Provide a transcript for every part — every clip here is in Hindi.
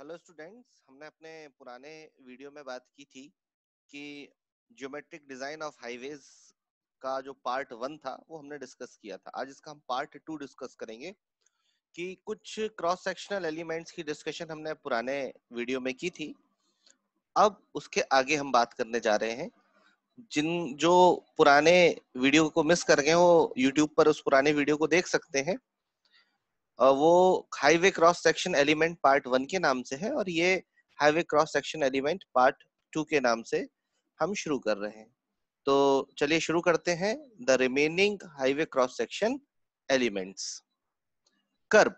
हेलो स्टूडेंट्स हमने अपने पुराने वीडियो में बात की थी कि ज्योमेट्रिक डिजाइन ऑफ हाईवेज का जो पार्ट वन था वो हमने डिस्कस किया था आज इसका हम पार्ट टू डिस्कस करेंगे कि कुछ क्रॉस सेक्शनल एलिमेंट्स की डिस्कशन हमने पुराने वीडियो में की थी अब उसके आगे हम बात करने जा रहे हैं जिन जो पुराने वीडियो को मिस कर गए वो यूट्यूब पर उस पुराने वीडियो को देख सकते हैं वो highway cross section element part one के नाम से है और ये highway cross section element part two के नाम से हम शुरू कर रहे हैं तो चलिए शुरू करते हैं the remaining highway cross section elements curb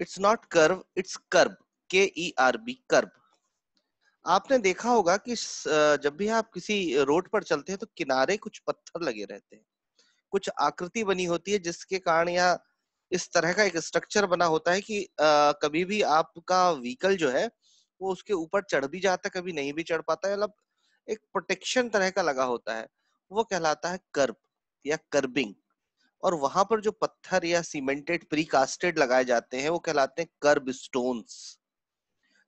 it's not curve it's curb के ई आर बी कर्ब आपने देखा होगा कि जब भी आप किसी रोड पर चलते हैं तो किनारे कुछ पत्थर लगे रहते हैं कुछ आकृति बनी होती है जिसके कारण या इस तरह का एक स्ट्रक्चर बना होता है कि आ, कभी भी आपका व्हीकल जो है वो उसके ऊपर चढ़ भी जाता है कभी नहीं भी चढ़ पाता है मतलब एक प्रोटेक्शन तरह का लगा होता है वो कहलाता है कर्ब या कर्बिंग और वहां पर जो पत्थर या सीमेंटेड प्रीकास्टेड लगाए जाते हैं वो कहलाते हैं कर्ब स्टोन्स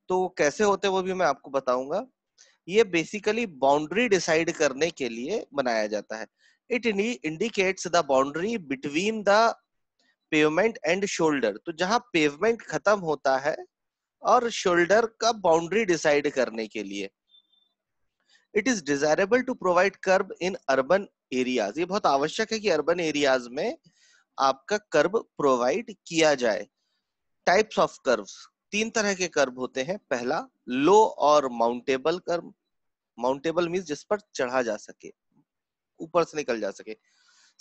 तो वो कैसे होते हैं वो भी मैं आपको बताऊंगा ये बेसिकली बाउंड्री डिसाइड करने के लिए बनाया जाता है it indicates the boundary between the pavement and shoulder तो जहां पेवमेंट खत्म होता है और शोल्डर का बाउंड्री डिसाइड करने के लिए it is desirable to provide curb in urban areas ये बहुत आवश्यक है कि अर्बन एरियाज में आपका कर्ब प्रोवाइड किया जाए टाइप्स ऑफ कर्व्स तीन तरह के कर्ब होते हैं पहला लो और माउंटेबल कर्ब माउंटेबल मीन्स जिस पर चढ़ा जा सके ऊपर से निकल जा सके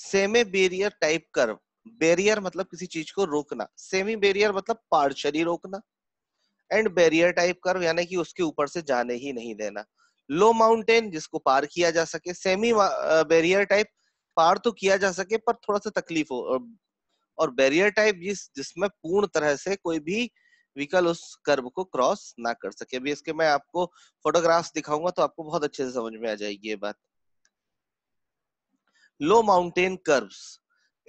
semi barrier type curve barrier मतलब किसी चीज को रोकना सेमी बैरियर मतलब पार्शली रोकना एंड बैरियर टाइप कर्व यानी कि उसके ऊपर से जाने ही नहीं देना लो माउंटेन जिसको पार किया जा सके सेमी बैरियर टाइप पार तो किया जा सके पर थोड़ा सा तकलीफ हो और बैरियर टाइप जिस जिसमें पूर्ण तरह से कोई भी व्हीकल उस कर्व को क्रॉस ना कर सके अभी इसके मैं आपको फोटोग्राफ्स दिखाऊंगा तो आपको बहुत अच्छे से समझ में आ जाएगी ये बात low mountable curves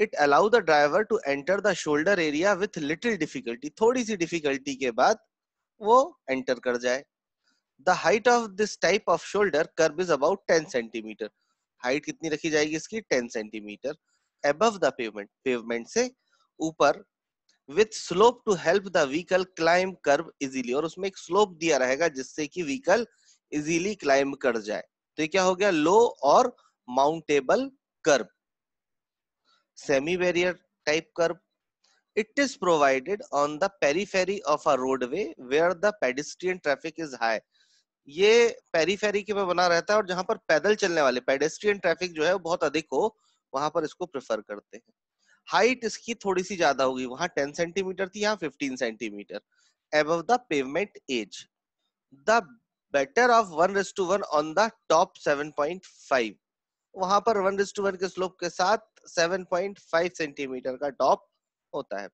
it allow the driver to enter the shoulder area with little difficulty थोड़ी सी डिफिकल्टी के बाद वो एंटर कर जाए the height of this type of shoulder curb is about ten centimetre height कितनी रखी जाएगी इसकी ten centimetre above the pavement से ऊपर with slope to help the vehicle climb curb easily और उसमें एक स्लोप दिया रहेगा जिससे कि व्हीकल इजिली क्लाइंब कर जाए तो ये क्या हो गया लो और mountable curb semi barrier type curb it is provided on the periphery of a roadway where the pedestrian traffic is high ये पेरीफेरी के पे बना रहता है और जहां पर पैदल चलने वाले पेडेस्ट्रियन ट्रैफिक जो है बहुत अधिक हो वहां पर इसको प्रेफर करते हैं हाइट इसकी थोड़ी सी ज्यादा होगी वहां 10 सेंटीमीटर थी यहाँ 15 centimetre above the pavement edge. The better of 1 is to 1 on the top 7.5. वहां पर 1 is to 1 के स्लोप के साथ 7.5 सेंटीमीटर का टॉप होता है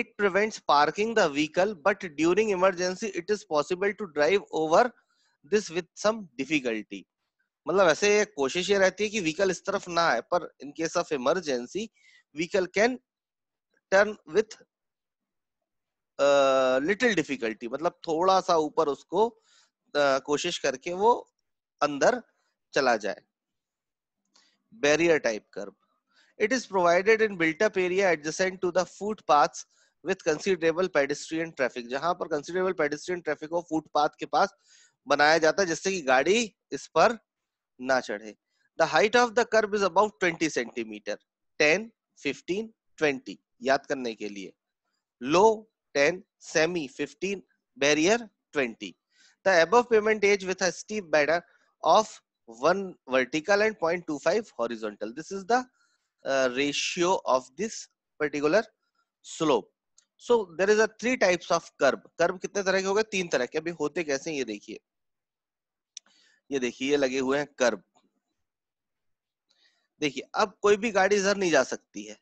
it prevents parking the vehicle but during emergency it is possible to drive over this with some difficulty मतलब ऐसे कोशिश ये रहती है कि व्हीकल इस तरफ ना आए पर in case of emergency vehicle can turn with little difficulty मतलब थोड़ा सा ऊपर उसको uh, कोशिश करके वो अंदर चला जाए barrier type curve It is provided in built-up area adjacent to the footpaths with considerable pedestrian traffic. jahan par considerable pedestrian traffic ho footpath ke paas banaya jata hai jisse ki gaadi is par na chadhe the height of the curb is about 20 cm 10 15 20 याद करने के लिए low ten semi fifteen barrier twenty the above payment edge with a steep beta of 1 vertical and 0.25 horizontal. This is the Uh, ratio of this particular slope. So there is a three types of curve. Curve कितने तरह के हो गए तीन तरह के अभी होते कैसे ये देखिए ये देखिए ये लगे हुए हैं कर्व देखिए अब कोई भी गाड़ी इधर नहीं जा सकती है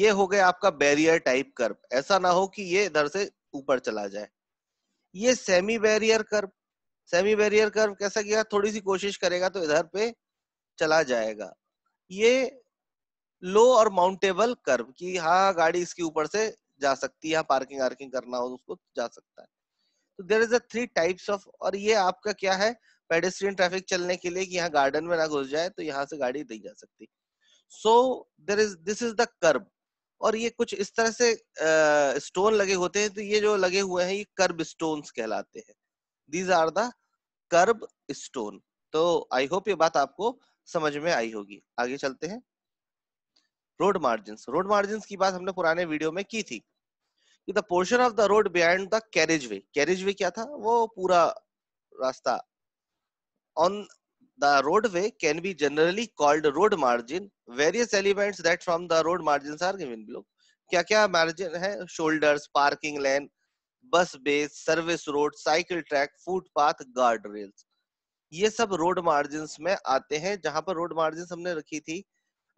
ये हो गया आपका बैरियर टाइप कर्व ऐसा ना हो कि ये इधर से ऊपर चला जाए ये semi barrier curve semi barrier curve कैसा किया थोड़ी सी कोशिश करेगा तो इधर पे चला जाएगा ये लो और माउंटेबल कर्व कि हाँ गाड़ी इसके ऊपर से जा सकती है पार्किंग आर्किंग करना हो तो उसको जा सकता है तो there is a three types of और ये आपका क्या है पेडेस्ट्रियन ट्रैफिक चलने के लिए कि यहाँ गार्डन में ना घुस जाए तो यहाँ से गाड़ी नहीं जा सकती so there is this is the curb और ये कुछ इस तरह से स्टोन uh, लगे होते हैं तो ये जो लगे हुए हैं ये कर्ब स्टोन कहलाते हैं these are the curb stone तो आई होप ये बात आपको समझ में आई होगी आगे चलते हैं रोड मार्जिन रोड मार्जिन की बात हमने पुराने वीडियो में की थी कि the portion of the road behind the carriageway carriageway क्या था वो पूरा रास्ता on the roadway can be generally called road margin various elements that from the road margins are given below क्या क्या मार्जिन है shoulders parking lane bus bays service road cycle track footpath guard rails ये सब रोड मार्जिन में आते हैं जहां पर रोड मार्जिन हमने रखी थी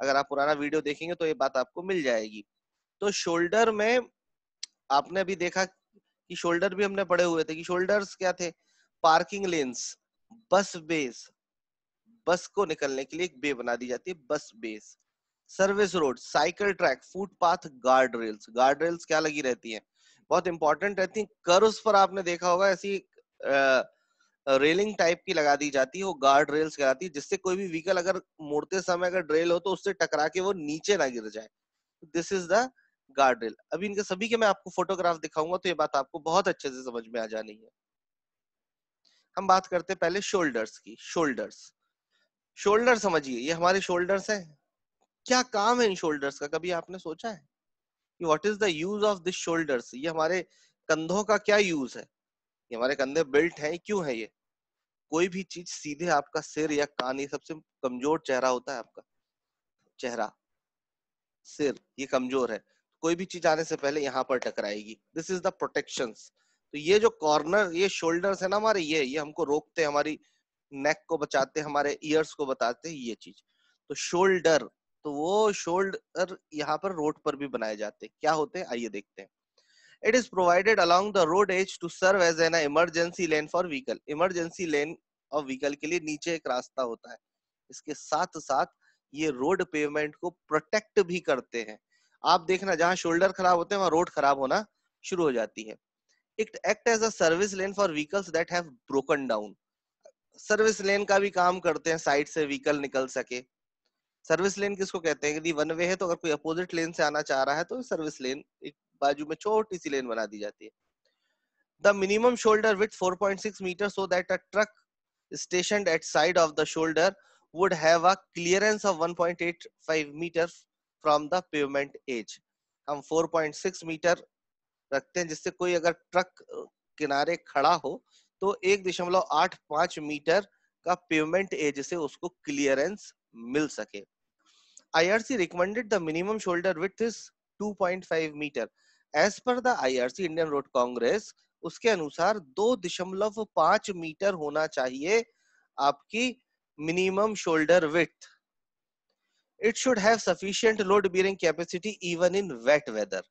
अगर आप पुराना वीडियो देखेंगे तो ये बात आपको मिल जाएगी तो शोल्डर में आपने अभी देखा कि शोल्डर भी हमने पढ़े हुए थे कि शोल्डर्स क्या थे पार्किंग लेंस बस बेस बस को निकलने के लिए एक बे बना दी जाती है bus bays service road cycle track footpath guard rails guard rails क्या लगी रहती है बहुत इंपॉर्टेंट रहती है कर्व्स पर आपने देखा होगा ऐसी आ, रेलिंग टाइप की लगा दी जाती है वो गार्ड रेल्स कराती है जिससे कोई भी व्हीकल अगर मुड़ते समय अगर ड्रेल हो तो उससे टकरा के वो नीचे ना गिर जाए this is the guard rail अभी इनके सभी के मैं आपको फोटोग्राफ दिखाऊंगा तो ये बात आपको बहुत अच्छे से समझ में आ जानी है हम बात करते पहले शोल्डर्स की शोल्डर्स शोल्डर समझिए ये हमारे शोल्डर्स हैं क्या काम है इन शोल्डर्स का कभी आपने सोचा है कि what is the use of this shoulders ये हमारे कंधों का क्या यूज है ये हमारे कंधे बिल्ट है क्यों है ये कोई भी चीज सीधे आपका सिर या कान ये सबसे कमजोर चेहरा होता है आपका चेहरा सिर ये कमजोर है कोई भी चीज आने से पहले यहाँ पर टकराएगी दिस इज द प्रोटेक्शन तो ये जो कॉर्नर ये शोल्डर है ना हमारे ये ये हमको रोकते हमारी नेक को बचाते हमारे ईयर्स को बताते ये चीज तो शोल्डर तो वो शोल्डर यहाँ पर रोड पर भी बनाए जाते क्या होते हैं आइए देखते हैं it is provided along the road edge to serve as an emergency lane for vehicle emergency lane of vehicle ke liye niche ek rasta hota hai iske sath sath ye road pavement ko protect bhi karte hain aap dekhna jahan shoulder kharab hote hain wahan road kharab hona shuru ho jati hai it act as a service lane for vehicles that have broken down service lane का भी काम करते हैं साइड से व्हीकल निकल सके सर्विस लेन किसको कहते हैं यदि वन वे है तो अगर कोई अपोजिट लेन से आना चाह रहा है तो सर्विस लेन एक बाजू में छोटी सी लेन बना दी जाती है the minimum shoulder width 4.6 metre so that a truck stationed at side of the shoulder would have clearance of 1.85 metre from the pavement edge हम 4.6 मीटर रखते हैं जिससे कोई अगर ट्रक किनारे खड़ा हो तो एक दशमलव आठ पांच मीटर का पेमेंट एज से उसको क्लियरेंस मिल सके IRC recommended the minimum shoulder width is 2.5 metre as per the IRC Indian road congress उसके अनुसार दो दशमलव पांच मीटर होना चाहिए आपकी minimum shoulder width it should have sufficient load bearing capacity even in wet weather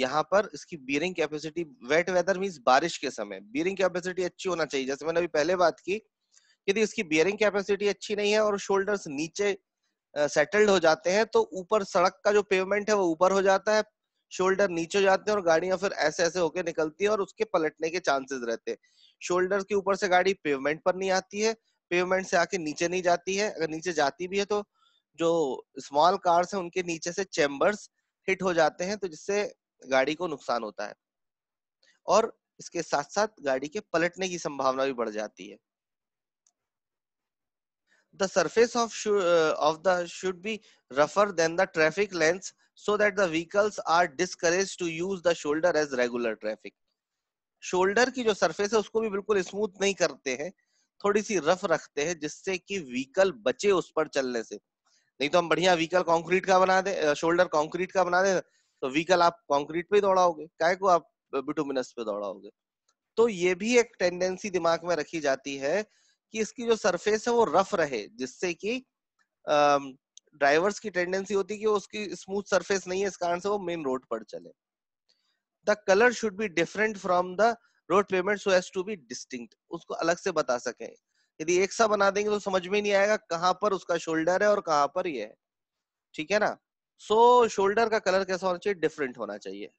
यहाँ पर इसकी bearing capacity wet weather means बारिश के समय बियरिंग कैपेसिटी अच्छी होना चाहिए जैसे मैंने अभी पहले बात की यदि इसकी बियरिंग कैपेसिटी अच्छी नहीं है और शोल्डर्स नीचे सेटल्ड हो जाते हैं तो ऊपर सड़क का जो पेवमेंट है वो ऊपर हो जाता है शोल्डर नीचे जाते हैं और गाड़ियां फिर ऐसे ऐसे होके निकलती है और उसके पलटने के चांसेस रहते हैं शोल्डर के ऊपर से गाड़ी पेवमेंट पर नहीं आती है पेवमेंट से आके नीचे नहीं जाती है अगर नीचे जाती भी है तो जो स्मॉल कार्स हैं उनके नीचे से चैम्बर्स हिट हो जाते हैं तो जिससे गाड़ी को नुकसान होता है और इसके साथ साथ गाड़ी के पलटने की संभावना भी बढ़ जाती है the surface of of the should be रफर than the traffic traffic so that the vehicles are discouraged to use the shoulder as regular traffic shoulder की जो सरफेस है उसको भी बिल्कुल स्मूथ नहीं करते हैं थोड़ी सी रफ रखते हैं जिससे कि व्हीकल बचे उस पर चलने से नहीं तो हम बढ़िया व्हीकल कंक्रीट का बना दे शोल्डर कंक्रीट का बना दे तो व्हीकल आप कंक्रीट पे दौड़ाओगे काय को आप बिटुमिनस पे दौड़ाओगे तो ये भी एक टेंडेंसी दिमाग में रखी जाती है कि इसकी जो सरफेस है वो रफ रहे जिससे कि ड्राइवर्स की टेंडेंसी होती है कि उसकी स्मूथ सरफेस नहीं है इस कारण से वो मेन रोड पर चले the colour should be different from the road pavement so as to be distinct उसको अलग से बता सके यदि एक सा बना देंगे तो समझ में नहीं आएगा कहाँ पर उसका शोल्डर है और कहाँ पर ये है ठीक है ना सो so, शोल्डर का कलर कैसा होना चाहिए डिफरेंट होना चाहिए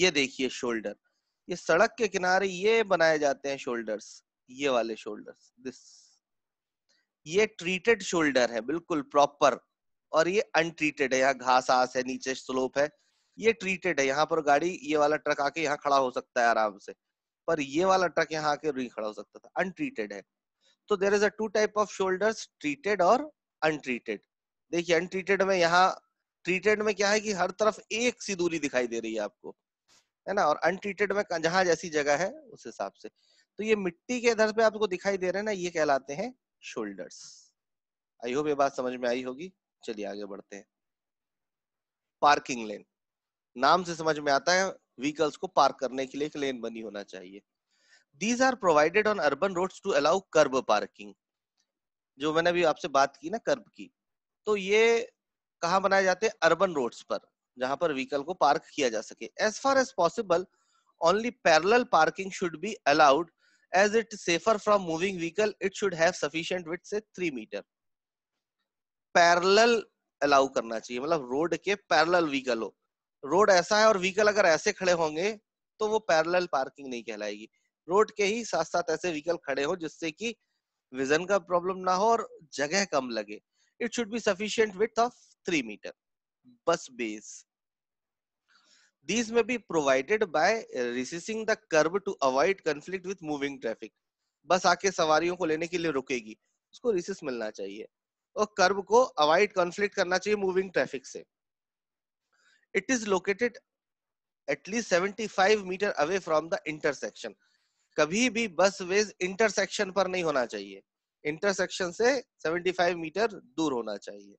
ये देखिए शोल्डर ये सड़क के किनारे ये बनाए जाते हैं शोल्डर्स ये वाले शोल्डर्स दिस ये ट्रीटेड शोल्डर है बिल्कुल प्रॉपर और ये अनट्रीटेड है यहाँ घास आस है नीचे स्लोप है ये ट्रीटेड है यहाँ पर गाड़ी ये वाला ट्रक आके यहाँ खड़ा हो सकता है आराम से पर ये वाला ट्रक यहाँ आके नहीं खड़ा हो सकता था अनट्रीटेड है तो there is a two type of shoulder treated और अनट्रीटेड देखिए अनट्रीटेड में यहाँ ट्रीटेड में क्या है कि हर तरफ एक सी दूरी दिखाई दे रही है आपको है ना और अनट्रीटेड में जहां जैसी जगह है उस हिसाब से तो ये मिट्टी के इधर पे आपको दिखाई दे रहे हैं ना ये कहलाते हैं शोल्डर्स आई होप ये बात समझ में आई होगी चलिए आगे बढ़ते हैं पार्किंग लेन नाम से समझ में आता है व्हीकल्स को पार्क करने के लिए एक लेन बनी होना चाहिए these are provided on urban roads to allow kerb parking जो मैंने अभी आपसे बात की ना कर्ब की तो ये कहा बनाए जाते हैं अर्बन रोड्स पर जहां पर व्हीकल को पार्क किया जा सके as far as possible only parallel parking should be allowed as it is safer from moving vehicle it should have sufficient width say 3 meter parallel allow karna chahiye matlab road ke parallel vehicle ho road aisa hai aur vehicle agar aise khade honge to wo parallel parking nahi kehlayegi road ke hi sath sath aise vehicle khade ho jisse ki vision ka problem na ho aur jagah kam lage it should be sufficient width of 3 meter bus base These may be provided by uh, recessing the curb to avoid conflict with moving traffic. बस आके सवारियों को लेने के लिए रुकेगी उसको रिसेस मिलना चाहिए और कर्ब को अवॉइड कॉन्फ्लिक्ट करना चाहिए मूविंग ट्रैफिक से it is located at least 75 metre away from the intersection कभी भी बस वेज इंटरसेक्शन पर नहीं होना चाहिए इंटरसेक्शन से 75 मीटर दूर होना चाहिए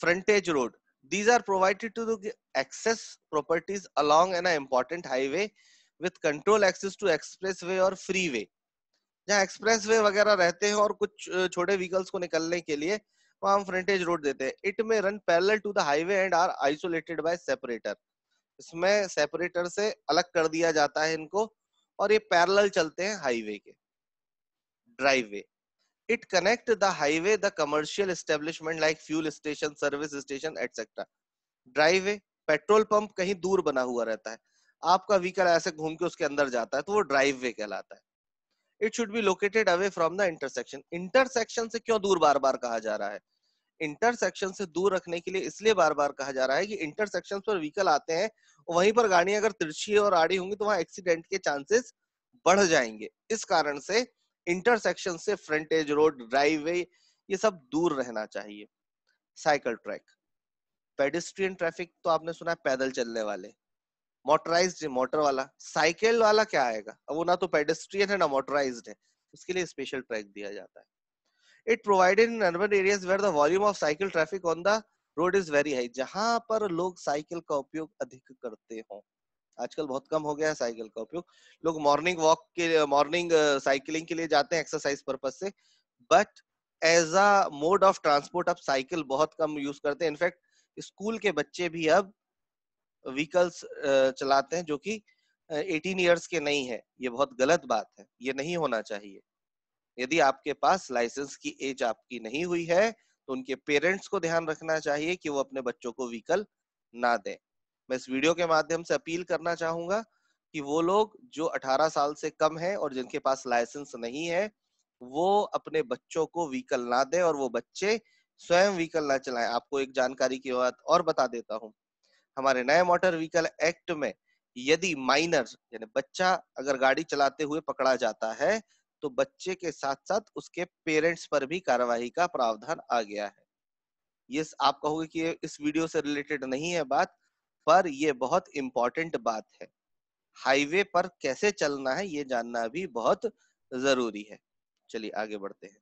frontage road These are provided to the access properties along an important highway with control access to expressway or freeway. जहाँ एक्सप्रेसवे वगैरह रहते हैं और कुछ छोटे व्हीकल्स को निकलने के लिए वहां हम फ्रंटेज रोड देते हैं it may run parallel to the highway and are isolated by separator इसमें सेपरेटर से अलग कर दिया जाता है इनको और ये पैरेलल चलते हैं हाईवे के driveway it connect the highway the commercial establishment like fuel station service station etc driveway petrol pump कहीं दूर बना हुआ रहता है आपका व्हीकल ऐसे घूम के उसके अंदर जाता है तो वो ड्राइव वे कहलाता है it should be located away from the intersection intersection से क्यों दूर बार बार कहा जा रहा है इंटरसेक्शन से दूर रखने के लिए इसलिए बार बार कहा जा रहा है कि इंटरसेक्शन पर व्हीकल आते हैं वहीं पर गाड़ियां अगर तिरछी और आड़ी होंगी तो वहां एक्सीडेंट के चांसेस बढ़ जाएंगे इस कारण से इंटरसेक्शन से फ्रंटेज रोड ड्राइवे ये सब दूर रहना चाहिए साइकिल ट्रैक पेडिस्ट्रियन ट्रैफिक तो आपने सुना है पैदल चलने वाले मोटराइज मोटर वाला साइकिल वाला क्या आएगा अब वो ना तो पेडिस्ट्रियन है ना मोटराइज है उसके लिए स्पेशल ट्रैक दिया जाता है it provided in urban areas where the volume of cycle traffic on the road is very high जहां पर लोग साइकिल का उपयोग अधिक करते हों आजकल बहुत कम हो गया है साइकिल का उपयोग लोग मॉर्निंग वॉक के मॉर्निंग साइकिलिंग के लिए जाते हैं एक्सरसाइज पर्पज से but as a mode of transport अब साइकिल बहुत कम यूज करते हैं इनफैक्ट स्कूल के बच्चे भी अब व्हीकल्स चलाते हैं जो कि 18 इयर्स के नहीं है ये बहुत गलत बात है ये नहीं होना चाहिए यदि आपके पास लाइसेंस की एज आपकी नहीं हुई है तो उनके पेरेंट्स को ध्यान रखना चाहिए कि वो अपने बच्चों को व्हीकल ना दें मैं इस वीडियो के माध्यम से अपील करना चाहूंगा कि वो लोग जो 18 साल से कम है और जिनके पास लाइसेंस नहीं है वो अपने बच्चों को व्हीकल ना दे और वो बच्चे स्वयं व्हीकल ना चलाएं आपको एक जानकारी की बात और बता देता हूं हमारे नए मोटर व्हीकल एक्ट में यदि माइनर यानी बच्चा अगर गाड़ी चलाते हुए पकड़ा जाता है तो बच्चे के साथ साथ उसके पेरेंट्स पर भी कार्यवाही का प्रावधान आ गया है ये आप कहोगे कि इस वीडियो से रिलेटेड नहीं है बात पर यह बहुत इंपॉर्टेंट बात है हाईवे पर कैसे चलना है ये जानना भी बहुत जरूरी है चलिए आगे बढ़ते हैं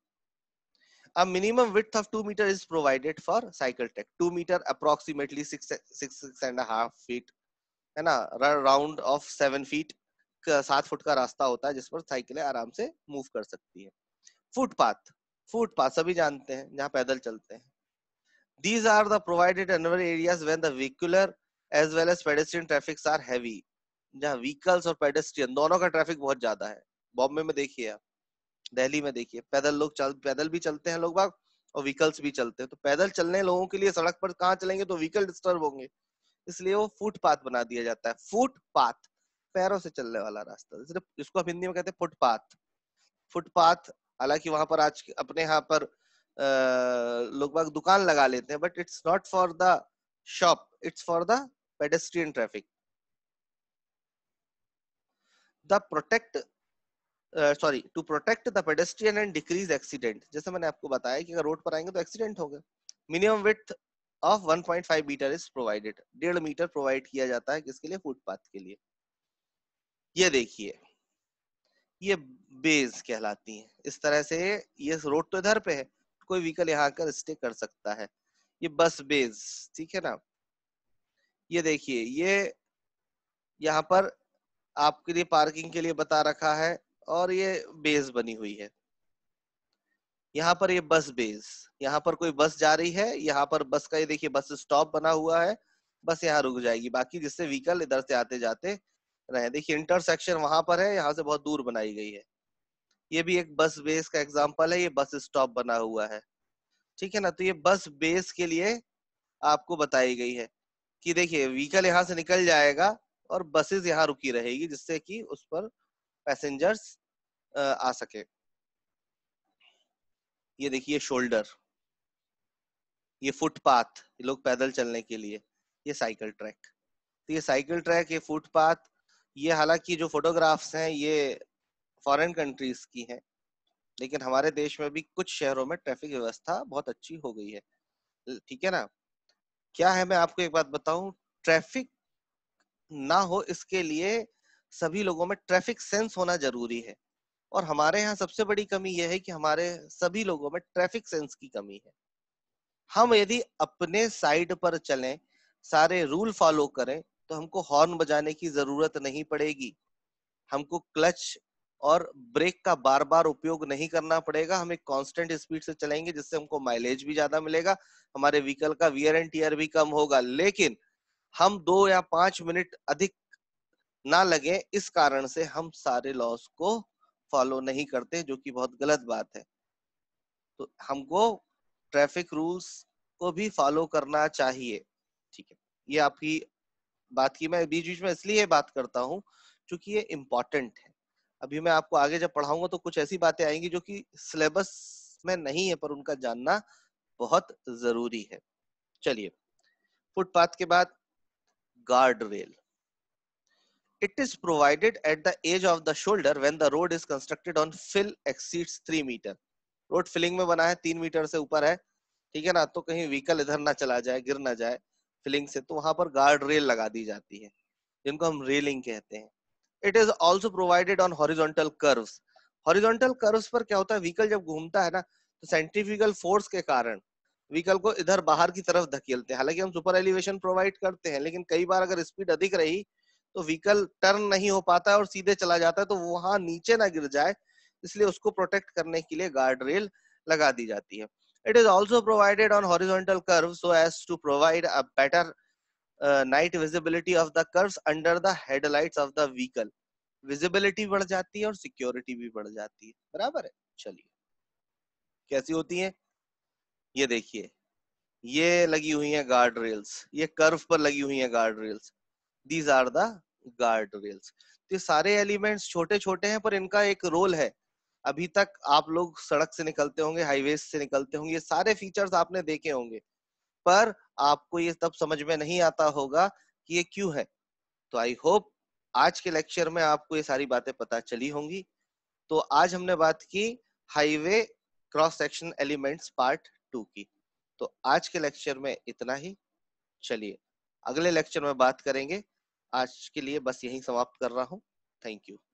a minimum width of two metre is provided for cycle track two metre approximately 6 6 है ना राउंड ऑफ सेवन फीट सात फुट का रास्ता होता है जिस पर साइकिलें आराम से मूव कर सकती है फुटपाथ फुटपाथ सभी जानते हैं जहां पैदल चलते हैं these are the provided areas when the vehicular as well as pedestrian traffic are heavy जहाँ व्हीकल्स और पेडेस्ट्रियन दोनों का ट्रैफिक बहुत ज्यादा है बॉम्बे में देखिए आप दिल्ली में देखिए पैदल लोग चल पैदल भी चलते हैं लोग बाग और व्हीकल्स भी चलते हैं तो पैदल चलने लोगों के लिए सड़क पर कहाँ चलेंगे तो व्हीकल डिस्टर्ब होंगे इसलिए वो फुटपाथ बना दिया जाता है फुटपाथ पैरों से चलने वाला रास्ता इसको हम हिंदी में कहते हैं फुटपाथ फुटपाथ हालांकि वहां पर आज अपने यहाँ पर लोग बाग दुकान लगा लेते हैं but it's not for the shop it's for the pedestrian traffic. The protect sorry to protect the pedestrian and decrease accident जैसे मैंने आपको बताया कि अगर रोड पर आएंगे तो एक्सीडेंट होगा minimum width of 1.5 metre is provided डेढ़ मीटर प्रोवाइड किया जाता है किसके लिए फुटपाथ के लिए ये देखिए ये बेज कहलाती हैं इस तरह से ये रोड तो इधर पे है कोई व्हीकल यहाँ कर स्टे कर सकता है ये बस बेज ठीक है ना ये देखिए ये यहाँ पर आपके लिए पार्किंग के लिए बता रखा है और ये बेस बनी हुई है यहाँ पर ये बस बेस यहाँ पर कोई बस जा रही है यहाँ पर बस का ये देखिए बस स्टॉप बना हुआ है बस यहाँ रुक जाएगी बाकी जिससे व्हीकल इधर से आते जाते रहे देखिए इंटरसेक्शन वहां पर है यहाँ से बहुत दूर बनाई गई है ये भी एक बस बेस का एग्जाम्पल है ये बस स्टॉप बना हुआ है ठीक है ना तो ये बस बेस के लिए आपको बताई गई है कि देखिए व्हीकल यहाँ से निकल जाएगा और बसेस यहाँ रुकी रहेगी जिससे कि उस पर पैसेंजर्स आ सके ये देखिए शोल्डर ये फुटपाथ लोग पैदल चलने के लिए ये साइकिल ट्रैक तो ये साइकिल ट्रैक ये फुटपाथ ये हालांकि जो फोटोग्राफ्स हैं ये फॉरेन कंट्रीज की हैं लेकिन हमारे देश में भी कुछ शहरों में ट्रैफिक व्यवस्था बहुत अच्छी हो गई है ठीक है ना क्या है मैं आपको एक बात बताऊं ट्रैफिक ना हो इसके लिए सभी लोगों में ट्रैफिक सेंस होना जरूरी है और हमारे यहाँ सबसे बड़ी कमी यह है कि हमारे सभी लोगों में ट्रैफिक सेंस की कमी है हम यदि अपने साइड पर चलें सारे रूल फॉलो करें तो हमको हॉर्न बजाने की जरूरत नहीं पड़ेगी हमको क्लच और ब्रेक का बार बार उपयोग नहीं करना पड़ेगा हम एक कांस्टेंट स्पीड से चलेंगे जिससे हमको माइलेज भी ज्यादा मिलेगा हमारे व्हीकल का वियर एंड टीयर भी कम होगा लेकिन हम दो या पांच मिनट अधिक ना लगे इस कारण से हम सारे लॉस को फॉलो नहीं करते जो कि बहुत गलत बात है तो हमको ट्रैफिक रूल्स को भी फॉलो करना चाहिए ठीक है ये आपकी बात की मैं बीच बीच में इसलिए बात करता हूँ क्योंकि ये इम्पोर्टेंट है अभी मैं आपको आगे जब पढ़ाऊंगा तो कुछ ऐसी बातें आएंगी जो कि सिलेबस में नहीं है पर उनका जानना बहुत जरूरी है चलिए फुटपाथ के बाद guard rail it is provided at the edge of the shoulder when the road is constructed on fill exceeds three metre road filling में बना है तीन मीटर से ऊपर है ठीक है ना तो कहीं व्हीकल इधर ना चला जाए गिर ना जाए फिलिंग से तो वहां पर गार्ड रेल लगा दी जाती है जिनको हम रेलिंग कहते हैं it is also provided on horizontal curve horizontal curve पर क्या होता है व्हीकल जब घूमता है ना तो साइंटिफिकल फोर्स के कारण व्हीकल को इधर बाहर की तरफ धकेलते हैं हालांकि हम सुपर एलिवेशन प्रोवाइड करते हैं लेकिन कई बार अगर स्पीड अधिक रही तो व्हीकल टर्न नहीं हो पाता है और सीधे चला जाता है तो वहां नीचे ना गिर जाए इसलिए उसको प्रोटेक्ट करने के लिए गार्ड रेल लगा दी जाती है it is also provided on horizontal curve so as to provide a better uh, night visibility of the curves under the headlights of the vehicle visibility बढ़ जाती है और सिक्योरिटी भी बढ़ जाती है बराबर है चलिए कैसी होती है ये देखिए ये लगी हुई है गार्ड रेल्स ये कर्व पर लगी हुई है guard rails these are the guard rails तो ये सारे एलिमेंट्स छोटे छोटे हैं पर इनका एक रोल है अभी तक आप लोग सड़क से निकलते होंगे हाईवे से निकलते होंगे ये सारे फीचर्स आपने देखे होंगे पर आपको ये तब समझ में नहीं आता होगा कि ये क्यों है तो आई होप आज के लेक्चर में आपको ये सारी बातें पता चली होंगी तो आज हमने बात की highway cross section elements part two की तो आज के लेक्चर में इतना ही चलिए अगले लेक्चर में बात करेंगे आज के लिए बस यही समाप्त कर रहा हूँ थैंक यू